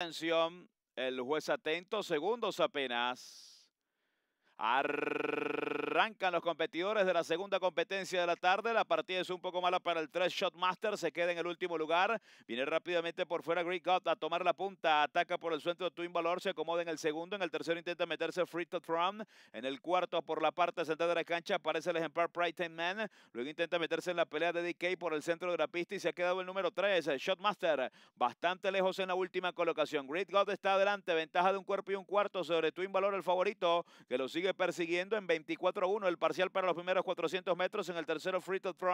Atención, el juez atento, segundos apenas. Arrancan los competidores de la segunda competencia de la tarde. La partida es un poco mala para el 3 Shot Master. Se queda en el último lugar. Viene rápidamente por fuera Great God a tomar la punta. Ataca por el centro Twin Valor. Se acomoda en el segundo. En el tercero intenta meterse Free to En el cuarto por la parte central de la cancha aparece el ejemplar Pride Man. Luego intenta meterse en la pelea de DK por el centro de la pista y se ha quedado el número 3. Shot Master bastante lejos en la última colocación. Great God está adelante. Ventaja de un cuerpo y un cuarto sobre Twin Valor el favorito que lo sigue persiguiendo en 24-1 el parcial para los primeros 400 metros, en el tercero Frito to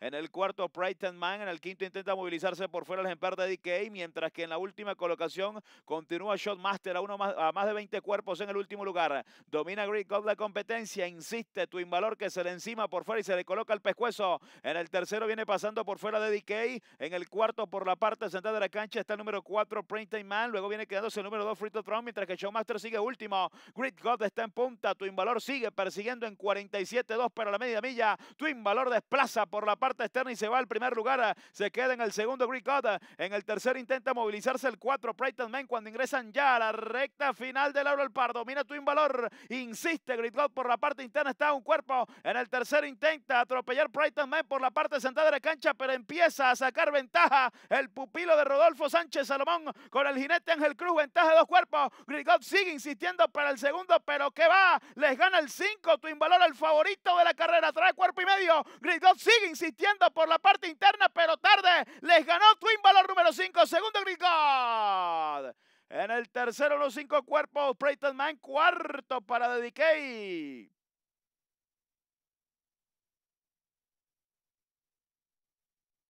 en el cuarto Brighton Man, en el quinto intenta movilizarse por fuera el ejemplar de DK, mientras que en la última colocación continúa Shotmaster a, uno más, a más de 20 cuerpos en el último lugar. Domina Great God la competencia, insiste Twin Valor que se le encima por fuera y se le coloca el pescuezo. En el tercero viene pasando por fuera de DK, en el cuarto por la parte central de la cancha está el número 4 Brighton Man, luego viene quedándose el número 2 Frito to mientras que Shotmaster sigue último. Great God está en punta, Twin Valor sigue persiguiendo en 47.2 2 para la media milla. Twin Valor desplaza por la parte externa y se va al primer lugar. Ah, se queda en el segundo Grigot. God ah, En el tercero intenta movilizarse el 4 Brighton Man cuando ingresan ya a la recta final del el Par. Domina Twin Valor. Insiste Grigot God por la parte interna. Está un cuerpo. En el tercero intenta atropellar Brighton Man por la parte sentada de la cancha, pero empieza a sacar ventaja el pupilo de Rodolfo Sánchez Salomón con el jinete Ángel Cruz. Ventaja de dos cuerpos. Grigot sigue insistiendo para el segundo, pero que va les gana el 5, Twin Valor el favorito de la carrera, trae cuerpo y medio, Gridot sigue insistiendo por la parte interna, pero tarde, les ganó Twin Valor número 5, segundo Great En el tercero, los cinco cuerpos, Preyton Man, cuarto para Dedicate.